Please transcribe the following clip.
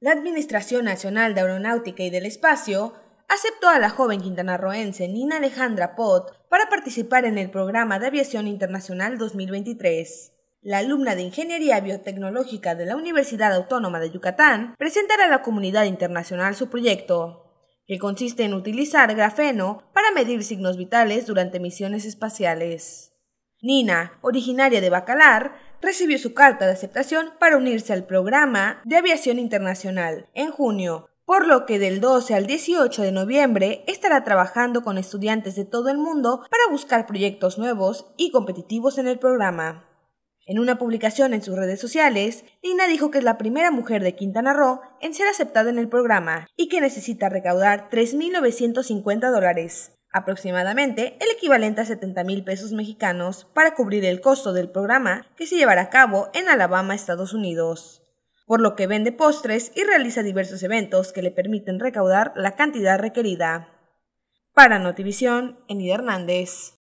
La Administración Nacional de Aeronáutica y del Espacio aceptó a la joven quintanarroense Nina Alejandra Pot para participar en el programa de Aviación Internacional 2023. La alumna de Ingeniería Biotecnológica de la Universidad Autónoma de Yucatán presentará a la comunidad internacional su proyecto, que consiste en utilizar grafeno para medir signos vitales durante misiones espaciales. Nina, originaria de Bacalar, recibió su carta de aceptación para unirse al programa de aviación internacional en junio, por lo que del 12 al 18 de noviembre estará trabajando con estudiantes de todo el mundo para buscar proyectos nuevos y competitivos en el programa. En una publicación en sus redes sociales, Nina dijo que es la primera mujer de Quintana Roo en ser aceptada en el programa y que necesita recaudar 3.950 dólares aproximadamente el equivalente a 70 mil pesos mexicanos para cubrir el costo del programa que se llevará a cabo en Alabama, Estados Unidos, por lo que vende postres y realiza diversos eventos que le permiten recaudar la cantidad requerida. Para Notivisión, Enid Hernández.